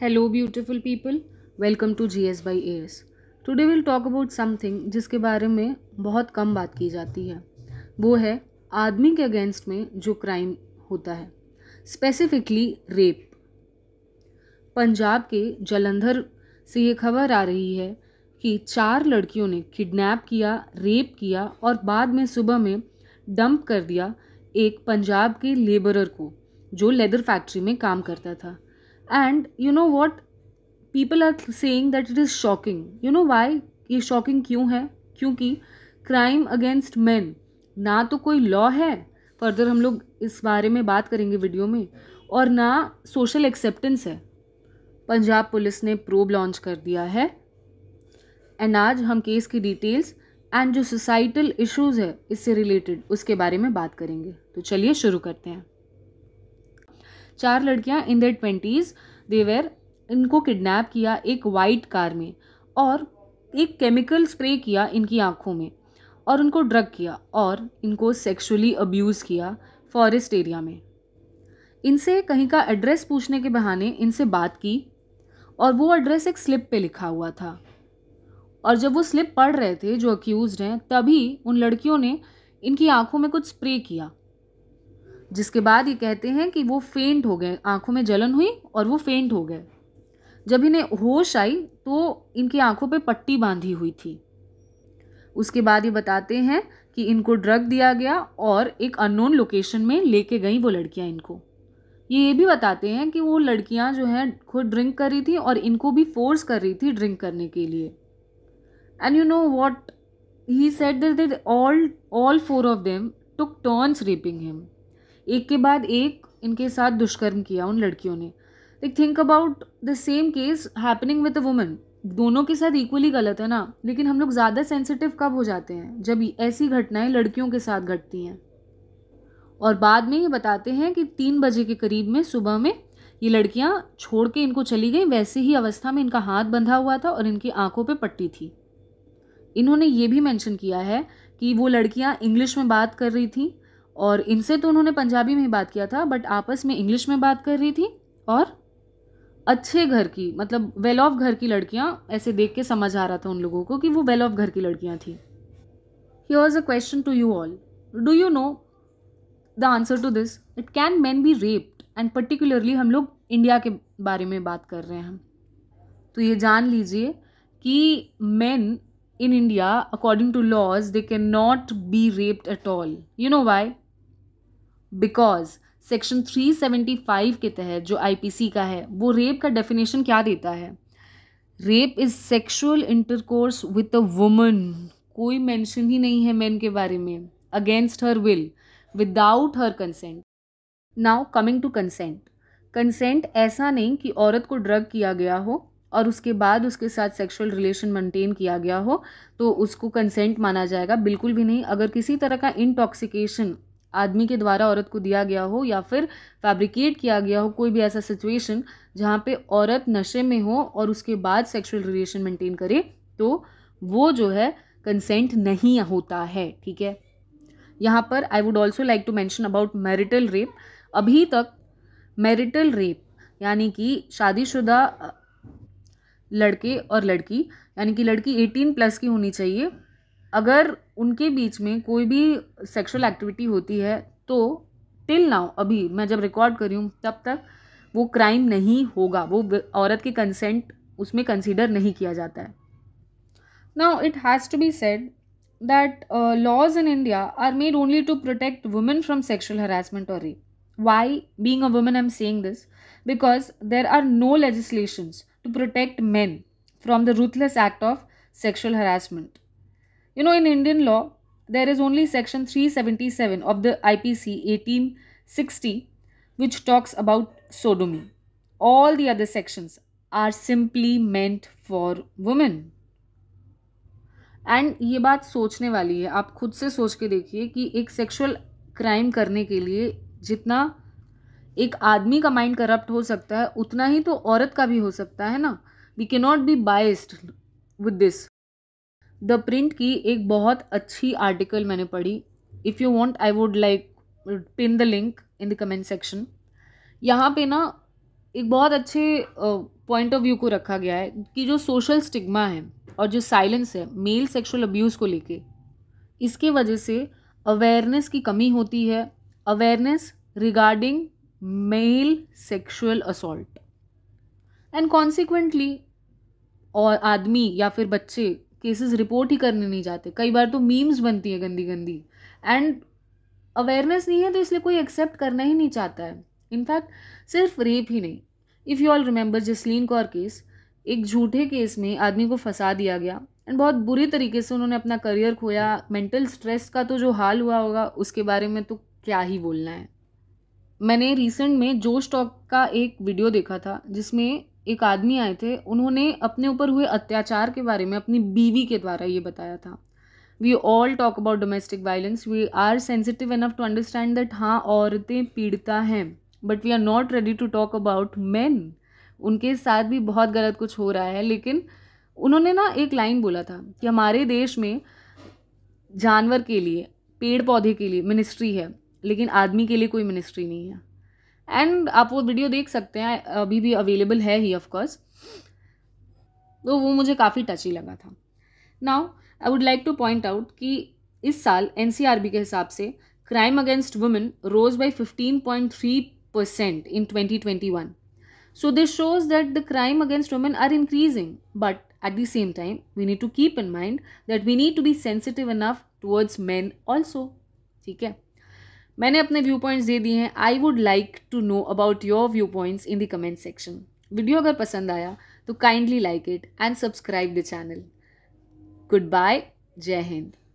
Hello beautiful people welcome to G S by S today will talk about something जिसके बारे में बहुत कम बात की जाती है वो है आदमी के अगेंस्ट में जो क्राइम होता है स्पेसिफिकली रेप पंजाब के जलंधर से ये खबर आ रही है कि चार लड़कियों ने किडनैप किया रेप किया और बाद में सुबह में डंप कर दिया एक पंजाब के लेबरर को जो लेदर फैक्ट्री में काम करता था and you know what people are saying that it is shocking you know why ये शॉकिंग क्यों है क्योंकि क्राइम अगेंस्ट मैन ना तो कोई लॉ है फर्दर हम लोग इस बारे में बात करेंगे वीडियो में और ना सोशल एक्सेप्टेंस है पंजाब पुलिस ने प्रोब लॉन्च कर दिया है एंड आज हम केस की डिटेल्स एंड जो सोसाइटल इश्यूज़ है इससे रिलेटेड उसके बारे में बात करेंगे तो चलिए शुरू करते हैं चार लड़कियां इन देर ट्वेंटीज़ देवेर इनको किडनैप किया एक वाइट कार में और एक केमिकल स्प्रे किया इनकी आँखों में और उनको ड्रग किया और इनको सेक्सुअली अब्यूज़ किया फॉरेस्ट एरिया में इनसे कहीं का एड्रेस पूछने के बहाने इनसे बात की और वो एड्रेस एक स्लिप पे लिखा हुआ था और जब वो स्लिप पढ़ रहे थे जो अक्यूज़ हैं तभी उन लड़कियों ने इनकी आंखों में कुछ स्प्रे किया जिसके बाद ये कहते हैं कि वो फेंट हो गए आंखों में जलन हुई और वो फेंट हो गए जब इन्हें होश आई तो इनकी आंखों पे पट्टी बांधी हुई थी उसके बाद ये बताते हैं कि इनको ड्रग दिया गया और एक अननोन लोकेशन में लेके गई वो लड़कियाँ इनको ये ये भी बताते हैं कि वो लड़कियाँ जो हैं खुद ड्रिंक कर रही थी और इनको भी फोर्स कर रही थी ड्रिंक करने के लिए and you know what he said that all all four of them took turns raping him एक के बाद एक इनके साथ दुष्कर्म किया उन लड़कियों ने like think about the same case happening with a woman दोनों के साथ इक्वली गलत है ना लेकिन हम लोग ज़्यादा सेंसिटिव कब हो जाते हैं जब ऐसी घटनाएं लड़कियों के साथ घटती हैं और बाद में ये बताते हैं कि तीन बजे के करीब में सुबह में ये लड़कियां छोड़ के इनको चली गई वैसे ही अवस्था में इनका हाथ बंधा हुआ था और इनकी आंखों पे पट्टी थी इन्होंने ये भी मेंशन किया है कि वो लड़कियां इंग्लिश में बात कर रही थी और इनसे तो उन्होंने पंजाबी में ही बात किया था बट आपस में इंग्लिश में बात कर रही थी और अच्छे घर की मतलब वेल ऑफ घर की लड़कियाँ ऐसे देख के समझ आ रहा था उन लोगों को कि वो वेल ऑफ घर की लड़कियाँ थी he was a question to you all do you know the answer to this it can man be raped and particularly हम लोग इंडिया के बारे में बात कर रहे हैं तो ये जान लीजिए कि man in India according to laws they can not be raped at all you know why because section 375 के तहत जो आईपीसी का है वो रेप का डेफिनेशन क्या देता है rape is sexual intercourse with a woman कोई मेंशन ही नहीं है मैन के बारे में against her will without her consent now coming to consent consent ऐसा नहीं कि औरत को ड्रग किया गया हो और उसके बाद उसके साथ सेक्सुअल रिलेशन मेंटेन किया गया हो तो उसको कंसेंट माना जाएगा बिल्कुल भी नहीं अगर किसी तरह का इंटॉक्सिकेशन आदमी के द्वारा औरत को दिया गया हो या फिर फैब्रिकेट किया गया हो कोई भी ऐसा सिचुएशन जहाँ पे औरत नशे में हो और उसके बाद सेक्सुअल रिलेशन मेंटेन करे तो वो जो है कंसेंट नहीं होता है ठीक है यहाँ पर I would also like to mention about marital rape अभी तक मैरिटल रेप यानी कि शादीशुदा लड़के और लड़की यानी कि लड़की 18 प्लस की होनी चाहिए अगर उनके बीच में कोई भी सेक्सुअल एक्टिविटी होती है तो टिल नाउ अभी मैं जब रिकॉर्ड करी हूँ तब तक वो क्राइम नहीं होगा वो औरत के कंसेंट उसमें कंसिडर नहीं किया जाता है now it has to be said that laws in India are made only to protect women from sexual harassment और rape why being a woman I am saying this because there are no legislations to protect man from the ruthless act of sexual harassment You know, in Indian law, there is only section 377 of the IPC 1860 which talks about sodomy. All the other sections are simply meant for women. And ये बात सोचने वाली है आप खुद से सोच के देखिए कि एक सेक्सुअल क्राइम करने के लिए जितना एक आदमी का माइंड करप्ट हो सकता है उतना ही तो औरत का भी हो सकता है ना we can not be biased with this the print की एक बहुत अच्छी आर्टिकल मैंने पढ़ी if you want I would like pin the link in the comment section यहाँ पे ना एक बहुत अच्छे पॉइंट ऑफ व्यू को रखा गया है कि जो सोशल स्टिग्मा है और जो साइलेंस है मेल सेक्सुअल अब्यूज़ को लेके इसके वजह से अवेयरनेस की कमी होती है awareness regarding male sexual assault and consequently और आदमी या फिर बच्चे केसेस रिपोर्ट ही करने नहीं जाते कई बार तो मीम्स बनती है गंदी गंदी एंड अवेयरनेस नहीं है तो इसलिए कोई एक्सेप्ट करना ही नहीं चाहता है इनफैक्ट सिर्फ रेप ही नहीं if you all remember Jasleen Kaur case एक झूठे केस में आदमी को फंसा दिया गया एंड बहुत बुरी तरीके से उन्होंने अपना करियर खोया मेंटल स्ट्रेस का तो जो हाल हुआ होगा उसके बारे में तो क्या ही बोलना है मैंने रिसेंट में जोश टॉक का एक वीडियो देखा था जिसमें एक आदमी आए थे उन्होंने अपने ऊपर हुए अत्याचार के बारे में अपनी बीवी के द्वारा ये बताया था we all talk about domestic violence we are sensitive enough to understand that हाँ औरतें पीड़िता हैं but we are not ready to talk about man उनके साथ भी बहुत गलत कुछ हो रहा है लेकिन उन्होंने ना एक लाइन बोला था कि हमारे देश में जानवर के लिए पेड़ पौधे के लिए मिनिस्ट्री है लेकिन आदमी के लिए कोई मिनिस्ट्री नहीं है एंड आप वो वीडियो देख सकते हैं अभी भी अवेलेबल है ही ऑफकोर्स तो वो मुझे काफ़ी टची लगा था now I would like to point out कि इस साल एन के हिसाब से crime against women rose by fifteen point three percent in twenty twenty one So this shows that the crime against women are increasing, but at the same time, we need to keep in mind that we need to be sensitive enough towards men also. ठीक है मैंने अपने view points दे दिए हैं I would like to know about your view points in the comment section video अगर पसंद आया तो kindly like it and subscribe the channel good bye जय हिंद